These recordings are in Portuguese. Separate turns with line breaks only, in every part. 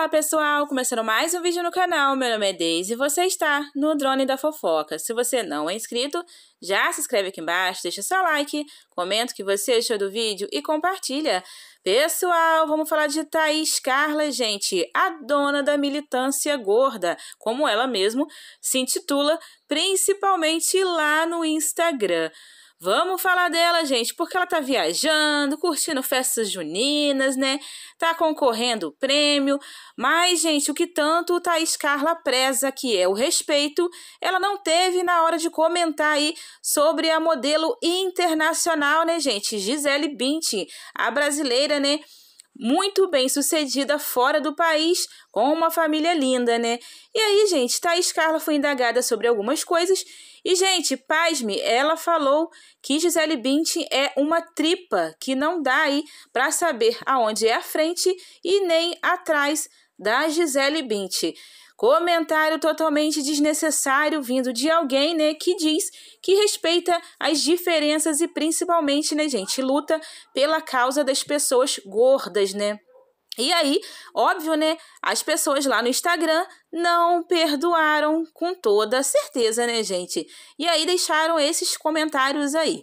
Olá pessoal, começando mais um vídeo no canal, meu nome é Deise e você está no Drone da Fofoca. Se você não é inscrito, já se inscreve aqui embaixo, deixa seu like, comenta o que você achou do vídeo e compartilha. Pessoal, vamos falar de Thaís Carla, gente, a dona da militância gorda, como ela mesmo se intitula, principalmente lá no Instagram. Vamos falar dela, gente, porque ela tá viajando, curtindo festas juninas, né? Tá concorrendo o prêmio. Mas, gente, o que tanto Thaís tá Carla preza, que é o respeito, ela não teve na hora de comentar aí sobre a modelo internacional, né, gente? Gisele Bündchen, a brasileira, né? muito bem sucedida fora do país, com uma família linda, né? E aí, gente, Thaís Carla foi indagada sobre algumas coisas. E, gente, pasme, ela falou que Gisele Bündchen é uma tripa, que não dá aí para saber aonde é a frente e nem atrás da Gisele Bündchen. Comentário totalmente desnecessário vindo de alguém, né, que diz que respeita as diferenças e principalmente, né, gente, luta pela causa das pessoas gordas, né? E aí, óbvio, né? As pessoas lá no Instagram não perdoaram com toda certeza, né, gente? E aí deixaram esses comentários aí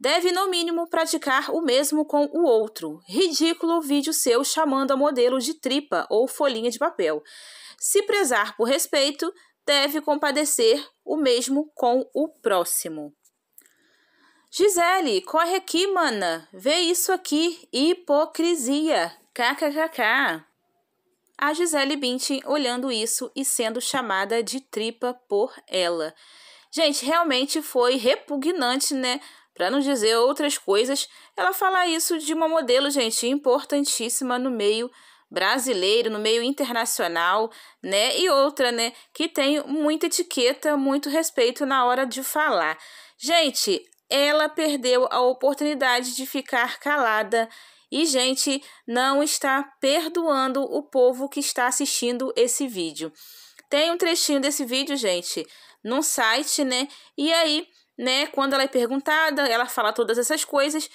deve, no mínimo, praticar o mesmo com o outro. Ridículo vídeo seu chamando a modelo de tripa ou folhinha de papel. Se prezar por respeito, deve compadecer o mesmo com o próximo. Gisele, corre aqui, mana. Vê isso aqui. Hipocrisia. KKKK. A Gisele Bündchen olhando isso e sendo chamada de tripa por ela. Gente, realmente foi repugnante, né? Para não dizer outras coisas, ela fala isso de uma modelo, gente, importantíssima no meio brasileiro, no meio internacional, né? E outra, né, que tem muita etiqueta, muito respeito na hora de falar. Gente, ela perdeu a oportunidade de ficar calada e, gente, não está perdoando o povo que está assistindo esse vídeo. Tem um trechinho desse vídeo, gente, num site, né? E aí né? Quando ela é perguntada, ela fala todas essas coisas.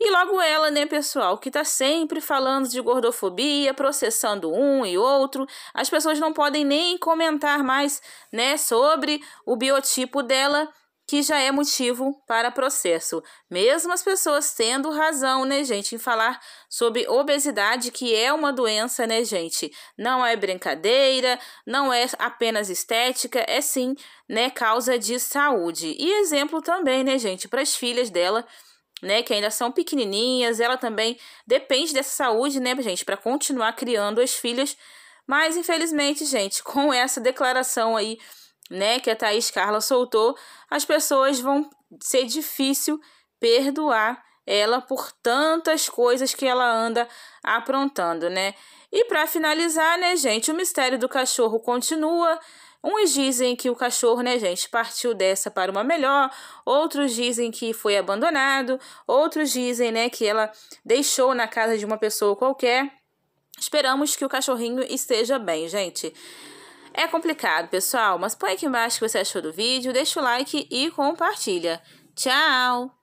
E logo ela, né, pessoal, que tá sempre falando de gordofobia, processando um e outro. As pessoas não podem nem comentar mais, né, sobre o biotipo dela que já é motivo para processo. Mesmo as pessoas tendo razão, né, gente, em falar sobre obesidade, que é uma doença, né, gente? Não é brincadeira, não é apenas estética, é sim, né, causa de saúde. E exemplo também, né, gente, para as filhas dela. Né, que ainda são pequenininhas, ela também depende dessa saúde, né, gente, para continuar criando as filhas. Mas infelizmente, gente, com essa declaração aí né, que a Thaís Carla soltou, as pessoas vão ser difícil perdoar ela por tantas coisas que ela anda aprontando, né? E para finalizar, né, gente, o mistério do cachorro continua. Uns dizem que o cachorro, né, gente, partiu dessa para uma melhor, outros dizem que foi abandonado, outros dizem, né, que ela deixou na casa de uma pessoa qualquer. Esperamos que o cachorrinho esteja bem, gente. É complicado, pessoal, mas põe aqui embaixo o que você achou do vídeo, deixa o like e compartilha. Tchau!